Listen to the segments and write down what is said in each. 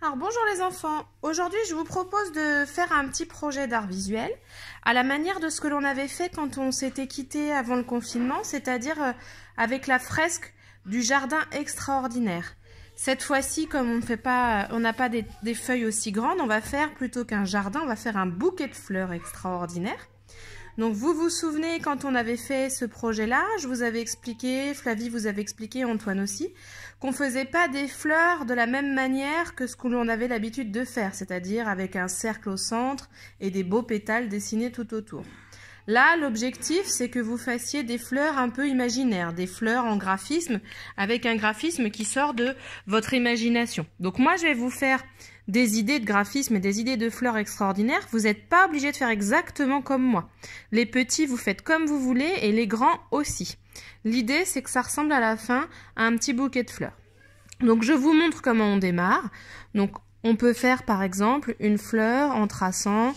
Alors bonjour les enfants, aujourd'hui je vous propose de faire un petit projet d'art visuel à la manière de ce que l'on avait fait quand on s'était quitté avant le confinement, c'est-à-dire euh, avec la fresque du jardin extraordinaire. Cette fois-ci, comme on ne fait pas, euh, on n'a pas des, des, feuilles aussi grandes, on va faire plutôt qu'un jardin, on va faire un bouquet de fleurs extraordinaire. Donc vous vous souvenez quand on avait fait ce projet-là, je vous avais expliqué, Flavie vous avait expliqué, Antoine aussi, qu'on ne faisait pas des fleurs de la même manière que ce que l'on avait l'habitude de faire, c'est-à-dire avec un cercle au centre et des beaux pétales dessinés tout autour. Là, l'objectif, c'est que vous fassiez des fleurs un peu imaginaires, des fleurs en graphisme, avec un graphisme qui sort de votre imagination. Donc moi, je vais vous faire des idées de graphisme et des idées de fleurs extraordinaires. Vous n'êtes pas obligé de faire exactement comme moi. Les petits, vous faites comme vous voulez, et les grands aussi. L'idée, c'est que ça ressemble à la fin à un petit bouquet de fleurs. Donc je vous montre comment on démarre. Donc on peut faire par exemple une fleur en traçant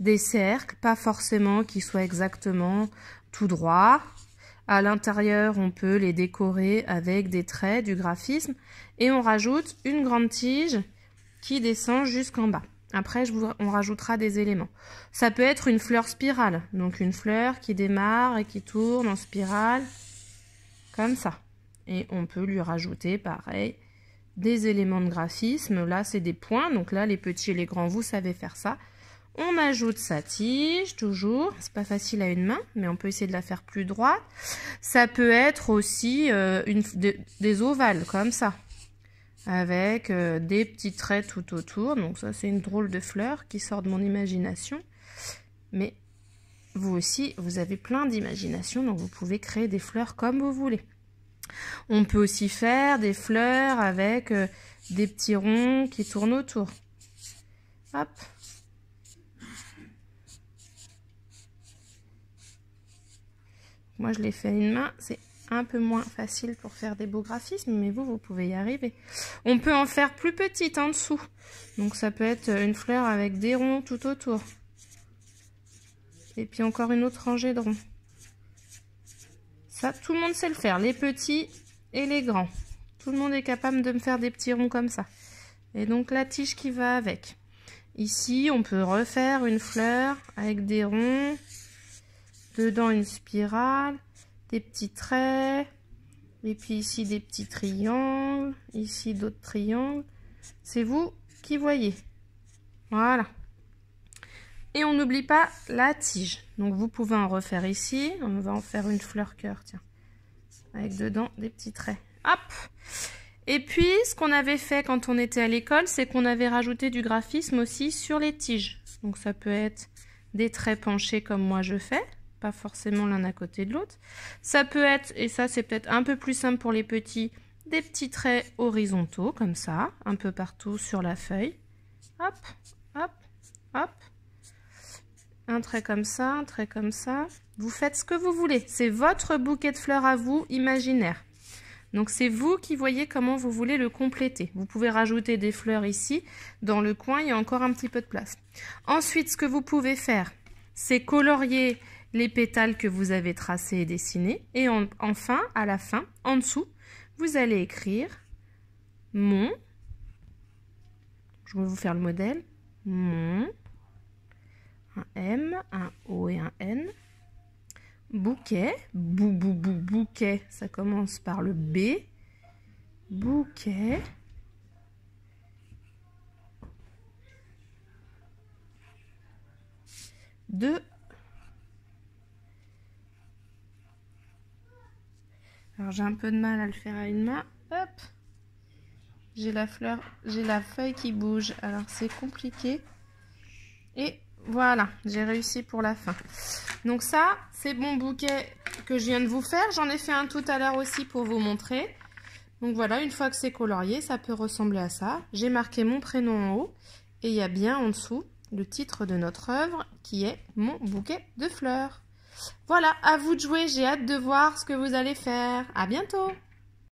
des cercles, pas forcément qu'ils soient exactement tout droits. À l'intérieur, on peut les décorer avec des traits, du graphisme. Et on rajoute une grande tige qui descend jusqu'en bas. Après, on rajoutera des éléments. Ça peut être une fleur spirale. Donc une fleur qui démarre et qui tourne en spirale. Comme ça. Et on peut lui rajouter, pareil, des éléments de graphisme. Là, c'est des points. Donc là, les petits et les grands, vous savez faire ça. On ajoute sa tige, toujours. C'est pas facile à une main, mais on peut essayer de la faire plus droite. Ça peut être aussi euh, une, des, ovales, comme ça. Avec euh, des petits traits tout autour. Donc ça, c'est une drôle de fleur qui sort de mon imagination. Mais vous aussi, vous avez plein d'imagination, donc vous pouvez créer des fleurs comme vous voulez. On peut aussi faire des fleurs avec euh, des petits ronds qui tournent autour. Hop, Moi, je l'ai fait à une main. C'est un peu moins facile pour faire des beaux graphismes, mais vous, vous pouvez y arriver. On peut en faire plus petite en dessous. Donc, ça peut être une fleur avec des ronds tout autour. Et puis encore une autre rangée de ronds. Ça, tout le monde sait le faire. Les petits et les grands. Tout le monde est capable de me faire des petits ronds comme ça. Et donc, la tige qui va avec. Ici, on peut refaire une fleur avec des ronds. Dedans, une spirale, des petits traits, et puis ici, des petits triangles, ici, d'autres triangles. C'est vous qui voyez. Voilà. Et on n'oublie pas la tige. Donc, vous pouvez en refaire ici. On va en faire une fleur coeur, tiens. Avec dedans des petits traits. Hop et puis, ce qu'on avait fait quand on était à l'école, c'est qu'on avait rajouté du graphisme aussi sur les tiges. Donc ça peut être des traits penchés comme moi je fais pas forcément l'un à côté de l'autre. Ça peut être, et ça c'est peut-être un peu plus simple pour les petits, des petits traits horizontaux comme ça, un peu partout sur la feuille. Hop, hop, hop. Un trait comme ça, un trait comme ça. Vous faites ce que vous voulez. C'est votre bouquet de fleurs à vous, imaginaire. Donc c'est vous qui voyez comment vous voulez le compléter. Vous pouvez rajouter des fleurs ici. Dans le coin, il y a encore un petit peu de place. Ensuite, ce que vous pouvez faire, c'est colorier les pétales que vous avez tracés et dessinés. Et enfin, à la fin, en dessous, vous allez écrire mon. Je vais vous faire le modèle. Mon. Un M, un O et un N. Bouquet. Bou, bou, bou, bouquet. Ça commence par le B. Bouquet. De Alors j'ai un peu de mal à le faire à une main. Hop J'ai la fleur, j'ai la feuille qui bouge. Alors c'est compliqué. Et voilà, j'ai réussi pour la fin. Donc ça, c'est mon bouquet que je viens de vous faire. J'en ai fait un tout à l'heure aussi pour vous montrer. Donc voilà, une fois que c'est colorié, ça peut ressembler à ça. J'ai marqué mon prénom en haut et il y a bien en dessous le titre de notre œuvre qui est mon bouquet de fleurs. Voilà, à vous de jouer, j'ai hâte de voir ce que vous allez faire. À bientôt